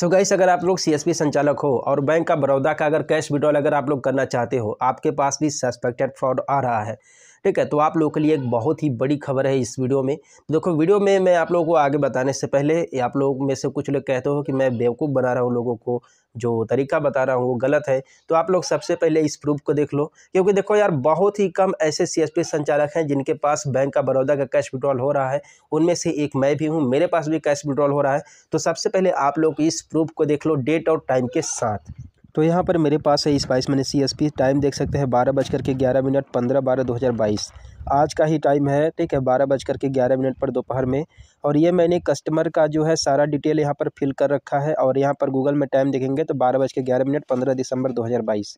so guys अगर आप लोग सीएसपी संचालक हो और बैंक का बड़ौदा का अगर कैश विड्रॉल अगर आप लोग करना चाहते हो आपके पास भी सस्पेक्टेड फ्रॉड आ रहा है ठीक है तो आप लोगों के लिए एक बहुत ही बड़ी खबर है इस वीडियो में देखो वीडियो में मैं आप लोगों को आगे बताने से पहले आप लोग में से कुछ लोग कहते हो कि मैं बेवकूफ़ बना रहा हूँ लोगों को जो तरीका बता रहा हूँ वो गलत है तो आप लोग सबसे पहले इस प्रूफ को देख लो क्योंकि देखो यार बहुत ही कम ऐसे सी संचालक हैं जिनके पास बैंक का बड़ौदा का कैश विड्रॉल हो रहा है उनमें से एक मैं भी हूँ मेरे पास भी कैश विड्रॉल हो रहा है तो सबसे पहले आप लोग इस प्रूफ को देख लो डेट और टाइम के साथ तो यहाँ पर मेरे पास है स्पाइस मैंने सी एस पी टाइम देख सकते हैं बारह बज करके ग्यारह मिनट पंद्रह बारह दो हज़ार बाईस आज का ही टाइम है ठीक है बारह बज करके ग्यारह मिनट पर दोपहर में और ये मैंने कस्टमर का जो है सारा डिटेल यहाँ पर फिल कर रखा है और यहाँ पर गूगल में टाइम देखेंगे तो बारह बज के ग्यारह मिनट पंद्रह दिसंबर दो हज़ार बाईस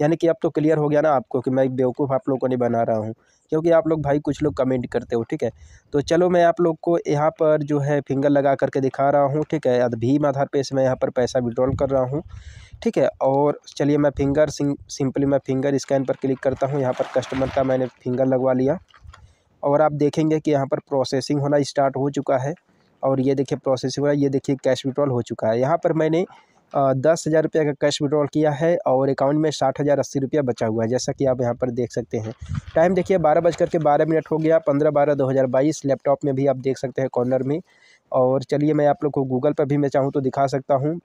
यानी कि अब तो क्लियर हो गया ना आपको कि मैं बेवकूफ़ आप लोगों को नहीं बना रहा हूँ क्योंकि आप लोग भाई कुछ लोग कमेंट करते हो ठीक है तो चलो मैं आप लोग को यहाँ पर जो है फिंगर लगा करके दिखा रहा हूँ ठीक है भीम आधार पर इसमें मैं यहाँ पर पैसा विड्रॉल कर रहा हूँ ठीक है और चलिए मैं फिंगर सिंपली मैं फिंगर स्कैन पर क्लिक करता हूँ यहाँ पर कस्टमर का मैंने फिंगर लगवा लिया और आप देखेंगे कि यहाँ पर प्रोसेसिंग होना स्टार्ट हो चुका है और ये देखिए प्रोसेसिंग होना ये देखिए कैश विड्रॉल हो चुका है यहाँ पर मैंने दस हज़ार रुपये का कैश विड्रॉल किया है और अकाउंट में साठ हज़ार अस्सी रुपया बचा हुआ है जैसा कि आप यहाँ पर देख सकते हैं टाइम देखिए बारह बज करके बारह मिनट हो गया पंद्रह बारह दो हज़ार बाईस लैपटॉप में भी आप देख सकते हैं कॉर्नर में और चलिए मैं आप लोग को गूगल पर भी मैं चाहूँ तो दिखा सकता हूँ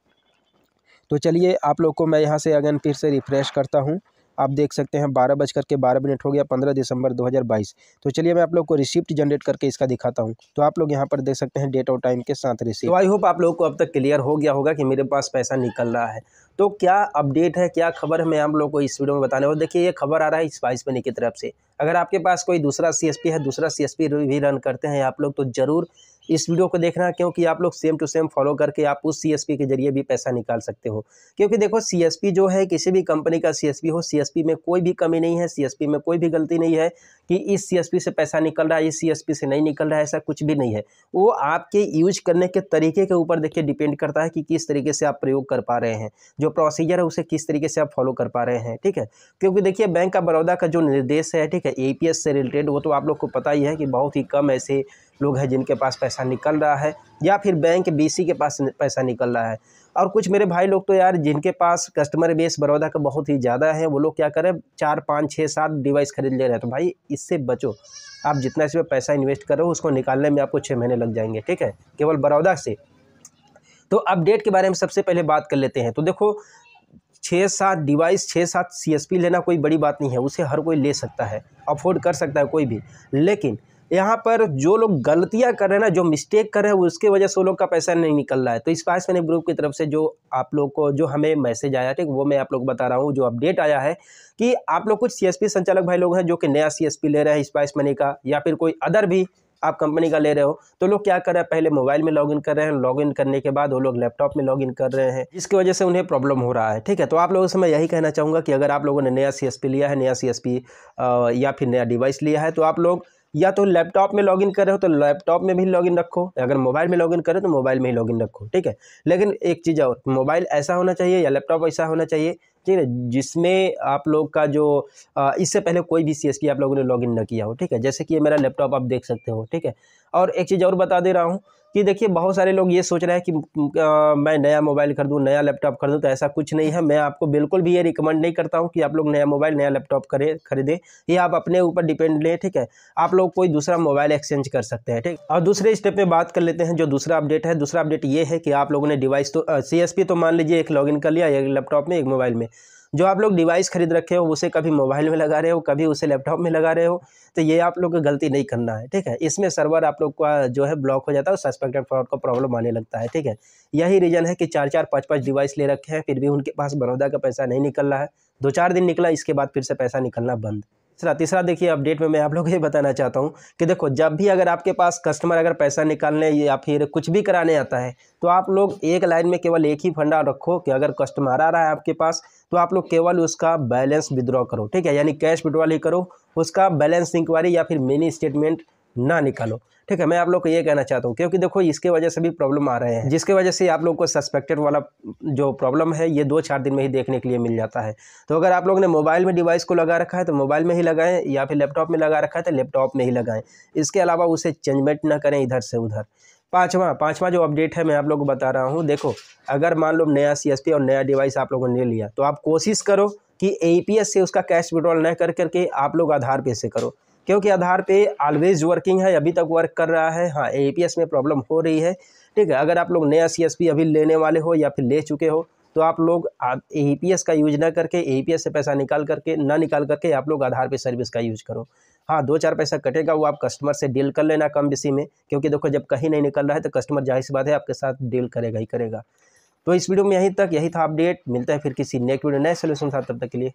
तो चलिए आप लोग को मैं यहाँ से अगन फिर से रिफ़्रेश करता हूँ आप देख सकते हैं बारह बज करके बारह मिनट हो गया पंद्रह दिसंबर 2022 तो चलिए मैं आप लोग को रिसिप्ट जनरेट करके इसका दिखाता हूँ तो आप लोग यहाँ पर देख सकते हैं डेट और टाइम के साथ रिसिप्ट तो आई होप आप लोग को अब तक क्लियर हो गया होगा कि मेरे पास पैसा निकल रहा है तो क्या अपडेट है क्या खबर है मैं आप लोग को इस वीडियो में बताने वो देखिए ये खबर आ रहा है इस मनी की तरफ से अगर आपके पास कोई दूसरा सी है दूसरा सी भी रन करते हैं आप लोग तो ज़रूर इस वीडियो को देखना क्योंकि आप लोग सेम टू सेम फॉलो करके आप उस सी के जरिए भी पैसा निकाल सकते हो क्योंकि देखो सी जो है किसी भी कंपनी का सी हो सी में कोई भी कमी नहीं है सी में कोई भी गलती नहीं है कि इस सी से पैसा निकल रहा है इस सी से नहीं निकल रहा है ऐसा कुछ भी नहीं है वो आपके यूज करने के तरीके के ऊपर देखिए डिपेंड करता है कि किस तरीके से आप प्रयोग कर पा रहे हैं जो प्रोसीजर है उसे किस तरीके से आप फॉलो कर पा रहे हैं ठीक है क्योंकि देखिए बैंक ऑफ बड़ौदा का जो निर्देश है ठीक है है ए से रिलेटेड वो तो आप लोग को पता ही है कि बहुत ही कम ऐसे लोग हैं जिनके पास पैसा निकल रहा है या फिर बैंक बीसी के पास पैसा निकल रहा है और कुछ मेरे भाई लोग तो यार जिनके पास कस्टमर बेस बड़ौदा का बहुत ही ज़्यादा है वो लोग क्या करें चार पाँच छः सात डिवाइस खरीद ले रहे हैं तो भाई इससे बचो आप जितना इसमें पैसा इन्वेस्ट करो उसको निकालने में आपको छः महीने लग जाएंगे ठीक है केवल बड़ौदा से तो अपडेट के बारे में सबसे पहले बात कर लेते हैं तो देखो छः सात डिवाइस छः सात सी लेना कोई बड़ी बात नहीं है उसे हर कोई ले सकता है अफोर्ड कर सकता है कोई भी लेकिन यहाँ पर जो लोग गलतियाँ कर रहे हैं ना जो मिस्टेक कर रहे हैं उसके वजह से वो लोग का पैसा नहीं निकल रहा है तो इस पास मैंने ग्रुप की तरफ से जो आप लोग को जो हमें मैसेज आया ठीक वो मैं आप लोग को बता रहा हूँ जो अपडेट आया है कि आप लोग कुछ सीएसपी संचालक भाई लोग हैं जो कि नया सीएसपी ले रहे हैं इस पास मनी का या फिर कोई अदर भी आप कंपनी का ले रहे हो तो लोग क्या कर रहे हैं पहले मोबाइल में लॉगिन कर रहे हैं लॉगिन करने के बाद वो लोग लैपटॉप में लॉगिन कर रहे हैं जिसकी वजह से उन्हें प्रॉब्लम हो रहा है ठीक है तो आप लोगों से मैं यही कहना चाहूँगा कि अगर आप लोगों ने नया सी लिया है नया सी या फिर नया डिवाइस लिया है तो आप लोग या तो लैपटॉप में लॉगिन कर रहे हो तो लैपटॉप में भी लॉगिन रखो अगर मोबाइल में लॉगिन करें तो मोबाइल में ही लॉगिन रखो ठीक है लेकिन एक चीज़ और मोबाइल ऐसा होना चाहिए या लैपटॉप ऐसा होना चाहिए ठीक है जिसमें आप लोग का जो इससे पहले कोई भी सी आप लोगों ने लॉगिन ना किया हो ठीक है जैसे कि ये मेरा लैपटॉप आप देख सकते हो ठीक है और एक चीज़ और बता दे रहा हूँ कि देखिए बहुत सारे लोग ये सोच रहे हैं कि आ, मैं नया मोबाइल खरीदूँ नया लैपटॉप खरीदूँ तो ऐसा कुछ नहीं है मैं आपको बिल्कुल भी ये रिकमेंड नहीं करता हूँ कि आप लोग नया मोबाइल नया लैपटॉप करें खरीदें ये आप अपने ऊपर डिपेंड लें ठीक है आप लोग कोई दूसरा मोबाइल एक्सचेंज कर सकते हैं ठीक और दूसरे स्टेप में बात कर लेते हैं जो दूसरा अपडेट है दूसरा अपडेट ये है कि आप लोगों ने डिवाइस तो सी तो मान लीजिए एक लॉग कर लिया एक लैपटॉप में एक मोबाइल में जो आप लोग डिवाइस खरीद रखे हो उसे कभी मोबाइल में लगा रहे हो कभी उसे लैपटॉप में लगा रहे हो तो ये आप लोग को गलती नहीं करना है ठीक है इसमें सर्वर आप लोग का जो है ब्लॉक हो जाता है और सस्पेक्टेड फ्रॉड का प्रॉब्लम आने लगता है ठीक है यही रीज़न है कि चार चार पाँच पाँच डिवाइस ले रखे हैं फिर भी उनके पास बड़ौदा का पैसा नहीं निकल रहा है दो चार दिन निकला इसके बाद फिर से पैसा निकलना बंद तीसरा तीसरा देखिए अपडेट में मैं आप लोग ये बताना चाहता हूँ कि देखो जब भी अगर आपके पास कस्टमर अगर पैसा निकालने या फिर कुछ भी कराने आता है तो आप लोग एक लाइन में केवल एक ही फंडा रखो कि अगर कस्टमर आ रहा है आपके पास तो आप लोग केवल उसका बैलेंस विड्रॉ करो ठीक है यानी कैश विड्रॉल ही करो उसका बैलेंस इंक्वायरी या फिर मिनी स्टेटमेंट ना निकालो ठीक है मैं आप लोग को ये कहना चाहता हूँ क्योंकि देखो इसके वजह से भी प्रॉब्लम आ रहे हैं जिसके वजह से आप लोग को सस्पेक्टेड वाला जो प्रॉब्लम है ये दो चार दिन में ही देखने के लिए मिल जाता है तो अगर आप लोग ने मोबाइल में डिवाइस को लगा रखा है तो मोबाइल में ही लगाएं या फिर लैपटॉप में लगा रखा है तो लैपटॉप में ही लगाएं इसके अलावा उसे चेंजमेंट ना करें इधर से उधर पाँचवा पाँचवा जो अपडेट है मैं आप लोग को बता रहा हूँ देखो अगर मान लो नया सी और नया डिवाइस आप लोगों ने लिया तो आप कोशिश करो कि ए से उसका कैश विड्रॉल न कर करके आप लोग आधार पे से करो क्योंकि आधार पे ऑलवेज वर्किंग है अभी तक वर्क कर रहा है हाँ ए में प्रॉब्लम हो रही है ठीक है अगर आप लोग नया सी अभी लेने वाले हो या फिर ले चुके हो तो आप लोग ए का यूज ना करके ए से पैसा निकाल करके ना निकाल करके आप लोग आधार पे सर्विस का यूज करो हाँ दो चार पैसा कटेगा वो आप कस्टमर से डील कर लेना कम बेसी में क्योंकि देखो जब कहीं नहीं निकल रहा है तो कस्टमर जाहिर सी बात है आपके साथ डील करेगा ही करेगा तो इस वीडियो में यहीं तक यही था अपडेट मिलता है फिर किसी नेक्स्ट वीडियो नए सोल्यूशन साथ तब तक के लिए